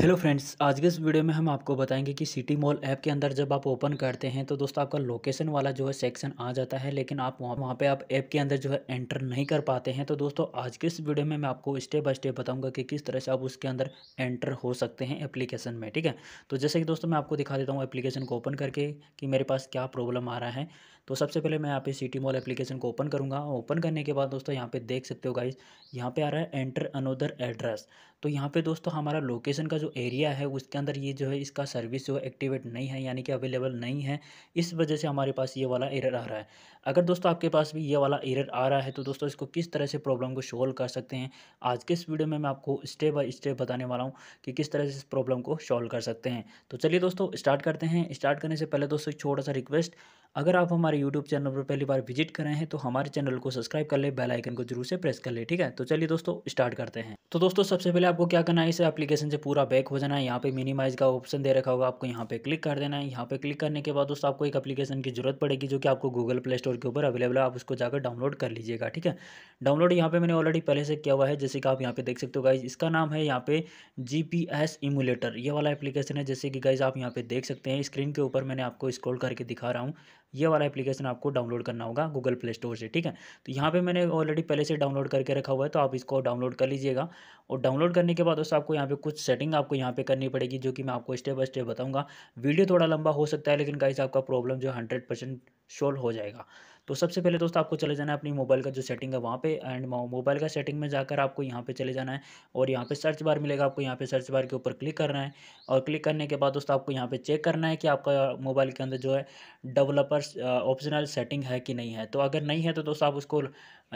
hello friends आज के इस वीडियो में हम आपको बताएंगे कि सिटी मॉल ऐप के अंदर जब आप ओपन करते हैं तो दोस्तों आपका लोकेशन वाला जो है सेक्शन आ जाता है लेकिन आप वहाँ वहाँ पे आप ऐप के अंदर जो है एंटर नहीं कर पाते हैं तो दोस्तों आज के इस वीडियो में मैं आपको स्टेप बाय स्टेप बताऊंगा कि किस तरह से आप उसके अंदर एंटर हो सकते हैं एप्लीकेशन में ठीक है तो जैसे कि दोस्तों मैं आपको दिखा देता हूँ एप्लीकेशन को ओपन करके कि मेरे पास क्या प्रॉब्लम आ रहा है तो सबसे पहले मैं यहाँ पे सिटी मॉल एप्लीकेशन को ओपन करूँगा ओपन करने के बाद दोस्तों यहाँ पे देख सकते हो गाइज यहाँ पे आ रहा है एंटर अनोदर एड्रेस तो यहाँ पे दोस्तों हमारा लोकेशन का जो एरिया है उसके अंदर ये जो है इसका सर्विस जो एक्टिवेट नहीं है यानी कि अवेलेबल नहीं है इस वजह से हमारे पास ये वाला एरर आ रहा है अगर दोस्तों आपके पास भी ये वाला एरर आ रहा है तो दोस्तों इसको किस तरह से प्रॉब्लम को सॉल्व कर सकते हैं आज के इस वीडियो में मैं आपको स्टेप बाय स्टेप बताने वाला हूँ कि किस तरह से इस प्रॉब्लम को सॉल्व कर सकते हैं तो चलिए दोस्तों स्टार्ट करते हैं स्टार्ट करने से पहले दोस्तों एक छोटा सा रिक्वेस्ट अगर आप हमारे यूट्यूब चैनल पर पहली बार विजिट करें हैं तो हमारे चैनल को सब्सक्राइब कर ले बेल आइकन को जरूर से प्रेस कर ले ठीक है तो चलिए दोस्तों स्टार्ट करते हैं तो दोस्तों सबसे पहले आपको क्या करना है इस एप्लीकेशन से पूरा बैक हो जाना है यहाँ पे मिनिमाइज का ऑप्शन दे रखा होगा आपको यहाँ पे क्लिक कर देना है यहाँ पे क्लिक करने के बाद दोस्तों आपको एक एप्लीकेशन की जरूरत पड़ेगी जो कि आपको गूगल प्ले स्टोर के ऊपर अवेलेबल है आप उसको जाकर डाउनलोड कर लीजिएगा ठीक है डाउनलोड यहाँ पे मैंने ऑलरेडी पहले से किया हुआ है जैसे कि आप यहाँ पे देख सकते हो गाइज इसका नाम है यहाँ पे जी पी एस इमुलेटर ये वाला एप्लीकेशन है जैसे कि गाइज आप यहाँ पे देख सकते हैं स्क्रीन के ऊपर मैंने आपको स्क्रॉल करके दिखा रहा हूँ ये वाला एप्लीकेशन आपको डाउनलोड करना होगा गूगल प्ले स्टोर से ठीक है तो यहाँ पे मैंने ऑलरेडी पहले से डाउनलोड करके रखा हुआ है तो आप इसको डाउनलोड कर लीजिएगा और डाउनलोड करने के बाद उस आपको यहाँ पे कुछ सेटिंग आपको यहाँ पे करनी पड़ेगी जो कि मैं आपको स्टेप बाई स्टेप बताऊँगा वीडियो थोड़ा लंबा हो सकता है लेकिन गाइस आपका प्रॉब्लम जो हंड्रेड परसेंट सॉल्व हो जाएगा तो सबसे पहले दोस्तों आपको चले जाना है अपनी मोबाइल का जो सेटिंग है वहाँ पे एंड मोबाइल का सेटिंग में जाकर आपको यहाँ पे चले जाना है और यहाँ पे सर्च बार मिलेगा आपको यहाँ पे सर्च बार के ऊपर क्लिक करना है और क्लिक करने के बाद दोस्तों आपको यहाँ पे चेक करना है कि आपका मोबाइल के अंदर जो है डेवलपर ऑप्शनल सेटिंग है कि नहीं है तो अगर नहीं है तो दोस्तों आप उसको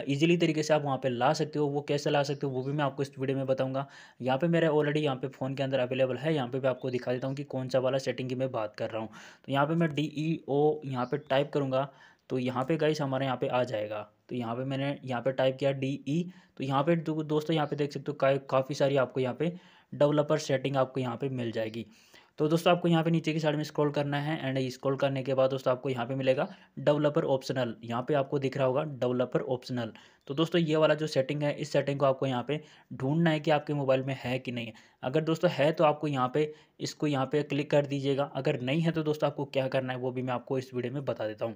ईजिली तरीके से आप वहाँ पर ला सकते हो वो कैसे ला सकते हो वो भी मैं आपको इस वीडियो में बताऊँगा यहाँ पर मेरे ऑलरेडी यहाँ पे फ़ोन के अंदर अवेलेबल है यहाँ पर मैं आपको दिखा देता हूँ कि कौन सा वाला सेटिंग की मैं बात कर रहा हूँ तो यहाँ पर मैं डी ई ओ यहाँ पर टाइप करूँगा तो यहाँ पे गाइस हमारे यहाँ पे आ जाएगा तो यहाँ पे मैंने यहाँ पे टाइप किया डी ई तो यहाँ पे दो, दोस्तों यहाँ पे देख सकते हो काफ़ी सारी आपको यहाँ पे डेवलपर सेटिंग आपको यहाँ पे मिल जाएगी तो दोस्तों आपको यहाँ पे नीचे की साइड में स्क्रॉल करना है एंड स्क्रॉल करने के बाद दोस्तों आपको यहाँ पे मिलेगा डेवलपर ऑप्शनल यहाँ पे आपको दिख रहा होगा डेवलपर ऑप्शनल तो दोस्तों ये वाला जो सेटिंग है इस सेटिंग को आपको यहाँ पे ढूंढना है कि आपके मोबाइल में है कि नहीं है अगर दोस्तों है तो आपको यहाँ पे इसको यहाँ पे क्लिक कर दीजिएगा अगर नहीं है तो दोस्तों आपको क्या करना है वो भी मैं आपको इस वीडियो में बता देता हूँ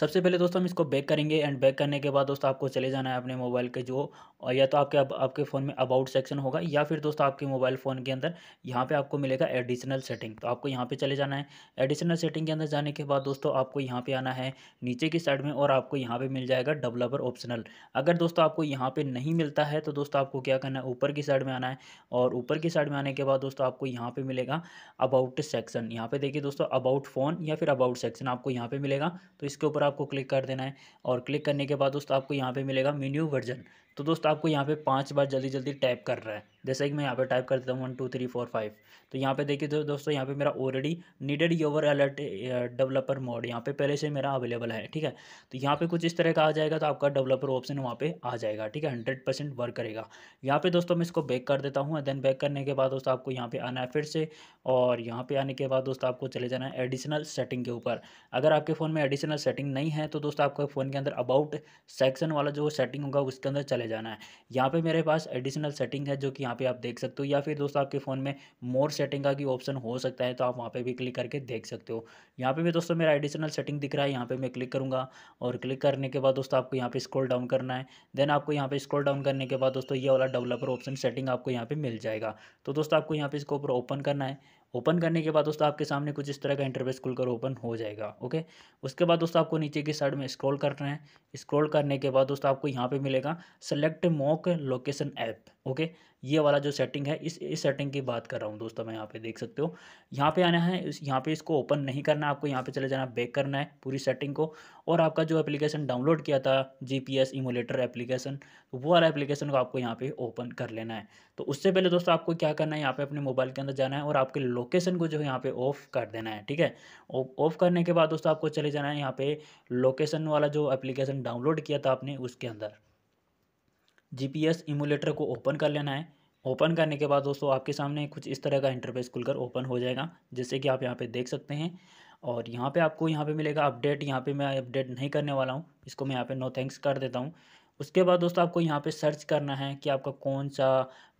सबसे पहले दोस्तों हम इसको बैक करेंगे एंड बैक करने के बाद दोस्तों आपको चले जाना है अपने मोबाइल के जो या तो आपके अब, आपके फ़ोन में अबाउट सेक्शन होगा या फिर दोस्तों आपके मोबाइल फ़ोन के अंदर यहाँ पे आपको मिलेगा एडिशनल सेटिंग तो आपको यहाँ पे चले जाना है एडिशनल सेटिंग के अंदर जाने के बाद दोस्तों आपको यहाँ पर आना है नीचे की साइड में और आपको यहाँ पर मिल जाएगा डेवलपर ऑप्शनल अगर दोस्तों आपको यहाँ पर नहीं मिलता है तो दोस्तों आपको क्या करना है ऊपर की साइड में आना है और ऊपर की साइड में आने के बाद दोस्तों आपको यहाँ पर मिलेगा अबाउट सेक्शन यहाँ पर देखिए दोस्तों अबाउट फ़ोन या फिर अबाउट सेक्शन आपको यहाँ पर मिलेगा तो इसके ऊपर ऊपर आपको क्लिक कर देना है और क्लिक करने के बाद दोस्तों आपको यहाँ पे मिलेगा मीन्यू वर्जन तो दोस्तों आपको यहाँ पे पांच बार जल्दी जल्दी टैप रहा है जैसे कि मैं यहाँ पे टाइप कर देता हूँ one two three four five तो यहाँ पे देखिए तो दोस्तों यहाँ पे मेरा already needed your alert developer mode यहाँ पे पहले से मेरा अवेलेबल है ठीक है तो यहाँ पे कुछ इस तरह का आ जाएगा तो आपका डेवलपर ऑप्शन वहाँ पे आ जाएगा ठीक है हंड्रेड परसेंट वर्क करेगा यहाँ पे दोस्तों मैं इसको बैक कर देता हूँ देन बैक करने के बाद दोस्तों आपको यहाँ पे आना है फिर से और यहाँ पे आने के बाद दोस्तों आपको चले जाना है एडिशनल सेटिंग के ऊपर अगर आपके फ़ोन में एडिशनल सेटिंग नहीं है तो दोस्तों आपके फ़ोन के अंदर अबाउट सेक्शन वाला जो सेटिंग होगा उसके अंदर चले जाना है यहाँ पर मेरे पास एडिशनल सेटिंग है जो कि यहाँ पे आप देख सकते हो या फिर दोस्तों आपके फ़ोन में मोर सेटिंग का भी ऑप्शन हो सकता है तो आप वहाँ पे भी क्लिक करके देख सकते हो यहाँ पे भी दोस्तों मेरा एडिशनल सेटिंग दिख रहा है यहाँ पे मैं क्लिक करूँगा और क्लिक करने के बाद दोस्तों आपको यहाँ पे स्क्रॉल डाउन करना है देन आपको यहाँ पे स्क्रॉल डाउन करने के बाद दोस्तों ये वाला डेवलपर ऑप्शन सेटिंग आपको यहाँ पर मिल जाएगा तो दोस्तों आपको यहाँ पर इसको ऊपर ओपन करना है ओपन करने के बाद दोस्तों आपके सामने कुछ इस तरह का इंटरफेस खुलकर ओपन हो जाएगा ओके उसके बाद दोस्तों आपको नीचे की साइड में स्क्रॉल करना है स्क्रॉल करने के बाद दोस्तों आपको यहाँ पे मिलेगा select mock location app okay ये वाला जो सेटिंग है इस इस सेटिंग की बात कर रहा हूँ दोस्तों मैं यहाँ पे देख सकते हो यहाँ पे आना है यहाँ पे इसको ओपन नहीं करना आपको यहाँ पे चले जाना बैक करना है पूरी सेटिंग को और आपका जो एप्लीकेशन डाउनलोड किया था जीपीएस इमोलेटर एप्लीकेशन वो वाला एप्लीकेशन को आपको यहाँ पे ओपन कर लेना है तो उससे पहले दोस्तों आपको क्या करना है यहाँ पर अपने मोबाइल के अंदर जाना है और आपके लो लोकेशन को जो है यहाँ पे ऑफ कर देना है ठीक है ऑफ करने के बाद दोस्तों आपको चले जाना है यहाँ पे लोकेशन वाला जो एप्लीकेशन डाउनलोड किया था आपने उसके अंदर जीपीएस इमुलेटर को ओपन कर लेना है ओपन करने के बाद दोस्तों आपके सामने कुछ इस तरह का इंटरफेस खुलकर ओपन हो जाएगा जैसे कि आप यहाँ पे देख सकते हैं और यहाँ पे आपको यहाँ पे मिलेगा अपडेट यहाँ पे मैं अपडेट नहीं करने वाला हूँ इसको मैं यहाँ पे नो थैंक्स कर देता हूँ उसके बाद दोस्तों आपको यहाँ पे सर्च करना है कि आपका कौन सा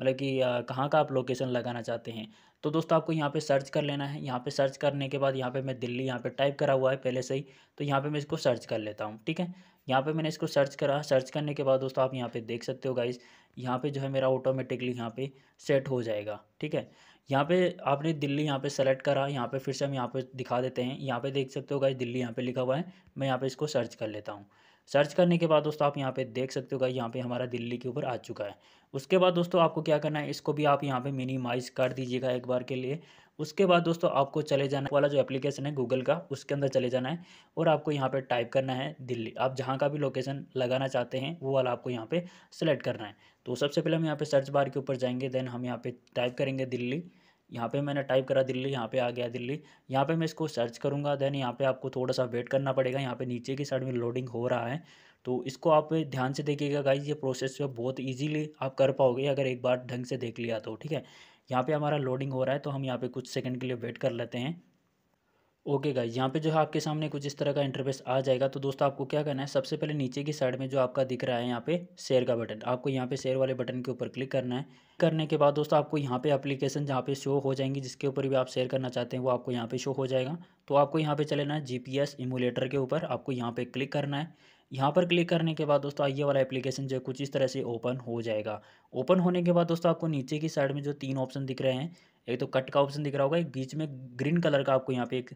मतलब कि कहाँ का आप लोकेशन लगाना चाहते हैं तो दोस्तों आपको यहाँ पे सर्च कर लेना है यहाँ पे सर्च करने के बाद यहाँ पे मैं दिल्ली यहाँ पे टाइप करा हुआ है पहले से ही तो यहाँ पे मैं इसको सर्च कर लेता हूँ ठीक है यहाँ पे मैंने इसको सर्च करा सर्च करने के बाद दोस्तों आप यहाँ पे देख सकते हो गाइस यहाँ पे जो है मेरा ऑटोमेटिकली यहाँ पे सेट हो जाएगा ठीक है यहाँ पे आपने दिल्ली यहाँ पे सेलेक्ट करा यहाँ पे फिर से हम यहाँ पे दिखा देते हैं यहाँ पे देख सकते हो गाइस दिल्ली यहाँ पे लिखा हुआ है मैं यहाँ पे इसको सर्च कर लेता हूँ सर्च करने के बाद दोस्तों आप यहाँ पे देख सकते हो यहाँ पे हमारा दिल्ली के ऊपर आ चुका है उसके बाद दोस्तों आपको क्या करना है इसको भी आप यहाँ पे मिनिमाइज कर दीजिएगा एक बार के लिए उसके बाद दोस्तों आपको चले जाना वाला जो एप्लीकेशन है गूगल का उसके अंदर चले जाना है और आपको यहाँ पे टाइप करना है दिल्ली आप जहाँ का भी लोकेशन लगाना चाहते हैं वो वाला आपको यहाँ पे सेलेक्ट करना है तो सबसे पहले हम यहाँ पे सर्च बार के ऊपर जाएंगे देन हम यहाँ पे टाइप करेंगे दिल्ली यहाँ पे मैंने टाइप करा दिल्ली यहाँ पे आ गया दिल्ली यहाँ पे मैं इसको सर्च करूँगा देन यहाँ पे आपको थोड़ा सा वेट करना पड़ेगा यहाँ पे नीचे की साइड में लोडिंग हो रहा है तो इसको आप ध्यान से देखिएगा गाइज ये प्रोसेस जो बहुत ईजीली आप कर पाओगे अगर एक बार ढंग से देख लिया तो ठीक है यहाँ पर हमारा लोडिंग हो रहा है तो हम यहाँ पर कुछ सेकेंड के लिए वेट कर लेते हैं ओके गाइस यहाँ पे जो है आपके सामने कुछ इस तरह का इंटरफेस आ जाएगा तो दोस्तों आपको क्या करना है सबसे पहले नीचे की साइड में जो आपका दिख रहा है यहाँ पे शेयर का बटन आपको यहाँ पे शेयर वाले बटन के ऊपर क्लिक करना है करने के बाद दोस्तों आपको यहाँ पे एप्लीकेशन जहाँ पे शो हो जाएंगी जिसके ऊपर भी आप शेयर करना चाहते हैं वो आपको यहाँ पे शो हो जाएगा तो आपको यहाँ पे चले जाना है जी इमुलेटर के ऊपर आपको यहाँ पे क्लिक करना है यहाँ पर क्लिक करने के बाद दोस्तों ये वाला एप्लीकेशन जो है कुछ इस तरह से ओपन हो जाएगा ओपन होने के बाद दोस्तों आपको नीचे की साइड में जो तीन ऑप्शन दिख रहे हैं एक तो कट का ऑप्शन दिख रहा होगा एक बीच में ग्रीन कलर का आपको यहाँ पे एक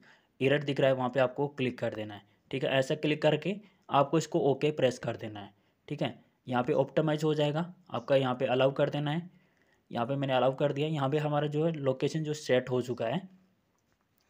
इरट दिख रहा है वहाँ पे आपको क्लिक कर देना है ठीक है ऐसा क्लिक करके आपको इसको ओके प्रेस कर देना है ठीक है यहाँ पे ऑप्टमाइज हो जाएगा आपका यहाँ पे अलाउ कर देना है यहाँ पे मैंने अलाउ कर दिया यहाँ पे हमारा जो है लोकेशन जो सेट हो चुका है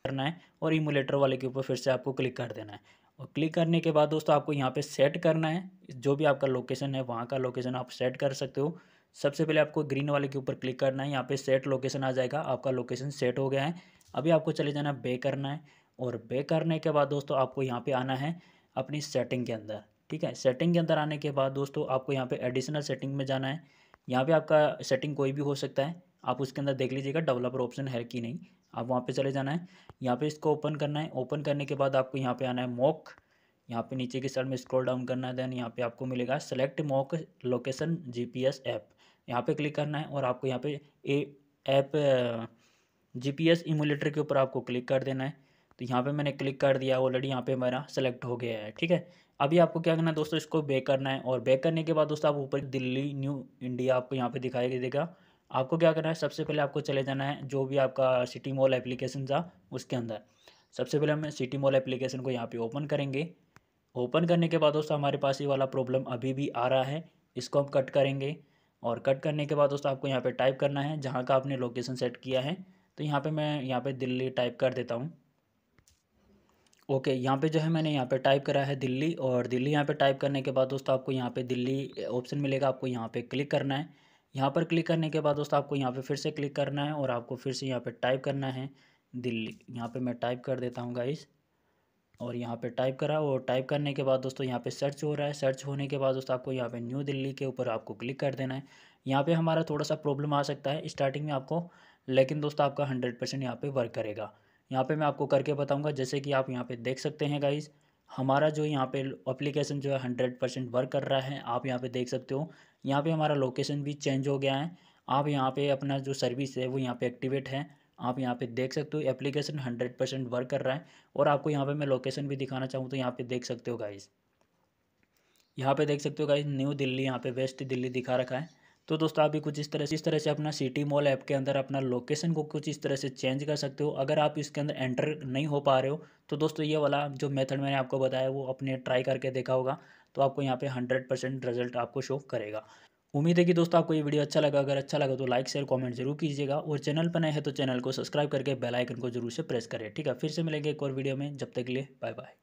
करना है और इमुलेटर वाले के ऊपर फिर से आपको क्लिक कर देना है और क्लिक करने के बाद दोस्तों आपको यहाँ पर सेट करना है जो भी आपका लोकेशन है वहाँ का लोकेशन आप सेट कर सकते हो सबसे पहले आपको ग्रीन वाले के ऊपर क्लिक करना है यहाँ पे सेट लोकेशन आ जाएगा आपका लोकेशन सेट हो गया है अभी आपको चले जाना है बे करना है और बे करने के बाद दोस्तों आपको यहाँ पे आना है अपनी सेटिंग के अंदर ठीक है सेटिंग के अंदर आने के बाद दोस्तों आपको यहाँ पर एडिशनल सेटिंग में जाना है यहाँ पर आपका सेटिंग कोई भी हो सकता है आप उसके अंदर देख लीजिएगा डेवलपर ऑप्शन है कि नहीं आप वहाँ पर चले जाना है यहाँ पर इसको ओपन करना है ओपन करने के बाद आपको यहाँ पर आना है मॉक यहाँ पे नीचे की साइड में स्क्रॉल डाउन करना है देन यहाँ पे आपको मिलेगा select mock location GPS app यहाँ पे क्लिक करना है और आपको यहाँ पे ए ऐप जीपीएस इमुलेटर के ऊपर आपको क्लिक कर देना है तो यहाँ पे मैंने क्लिक कर दिया ऑलरेडी यहाँ पे मेरा सेलेक्ट हो गया है ठीक है अभी आपको क्या करना है दोस्तों इसको बैक करना है और बैक करने के बाद दोस्तों आप ऊपर दिल्ली न्यू इंडिया आपको यहाँ पर दिखाई देगा आपको क्या करना है सबसे पहले आपको चले जाना है जो भी आपका सिटी मॉल एप्लीकेशन था उसके अंदर सबसे पहले हम सिटी मॉल एप्लीकेशन को यहाँ पे ओपन करेंगे ओपन करने के बाद दोस्तों हमारे पास ये वाला प्रॉब्लम अभी भी आ रहा है इसको हम कट करेंगे और कट करने के बाद दोस्तों आपको यहाँ पे टाइप करना है जहाँ का आपने लोकेशन सेट किया है तो यहाँ पे मैं यहाँ पे दिल्ली टाइप कर देता हूँ ओके यहाँ पे जो है मैंने यहाँ पे टाइप करा है दिल्ली और दिल्ली यहाँ पे टाइप करने के बाद दोस्तों आपको यहाँ पे दिल्ली ऑप्शन मिलेगा आपको यहाँ पे क्लिक करना है यहाँ पर क्लिक करने के बाद दोस्तों आपको यहाँ पर फिर से क्लिक करना है और आपको फिर से यहाँ पर टाइप करना है दिल्ली यहाँ पर मैं टाइप कर देता हूँ गाइस और यहाँ पे टाइप करा और टाइप करने के बाद दोस्तों यहाँ पे सर्च हो रहा है सर्च होने के बाद दोस्तों आपको यहाँ पे न्यू दिल्ली के ऊपर आपको क्लिक कर देना है यहाँ पे हमारा थोड़ा सा प्रॉब्लम आ सकता है स्टार्टिंग में आपको लेकिन दोस्तों आपका हंड्रेड परसेंट यहाँ पर वर्क करेगा यहाँ पर मैं आपको करके बताऊँगा जैसे कि आप यहाँ पर देख सकते हैं गाइज़ हमारा जो यहाँ पर अप्लीकेशन जो है हंड्रेड परसेंट वर्क कर रहा है आप यहाँ पर देख सकते हो यहाँ पर हमारा लोकेशन भी चेंज हो गया है आप यहाँ पर अपना जो सर्विस है वो यहाँ पर एक्टिवेट है आप यहाँ पे देख सकते हो एप्लीकेशन हंड्रेड परसेंट वर्क कर रहा है और आपको यहाँ पे मैं लोकेशन भी दिखाना चाहूँ तो यहाँ पे देख सकते हो गाइज़ यहाँ पे देख सकते हो गाइज न्यू दिल्ली यहाँ पे वेस्ट दिल्ली दिखा रखा है तो दोस्तों आप भी कुछ इस तरह से इस तरह से अपना सिटी मॉल ऐप के अंदर अपना लोकेशन को कुछ इस तरह से चेंज कर सकते हो अगर आप इसके अंदर एंटर नहीं हो पा रहे हो तो दोस्तों ये वाला जो मेथड मैंने आपको बताया वो अपने ट्राई करके देखा होगा तो आपको यहाँ पे हंड्रेड परसेंट रिजल्ट आपको शो करेगा उम्मीद है कि दोस्तों आपको ये वीडियो अच्छा लगा अगर अच्छा लगा तो लाइक शेयर कमेंट जरूर कीजिएगा और चैनल पर नए हैं तो चैनल को सब्सक्राइब करके बेल आइकन को जरूर से प्रेस करें ठीक है फिर से मिलेंगे एक और वीडियो में जब तक के लिए बाय बाय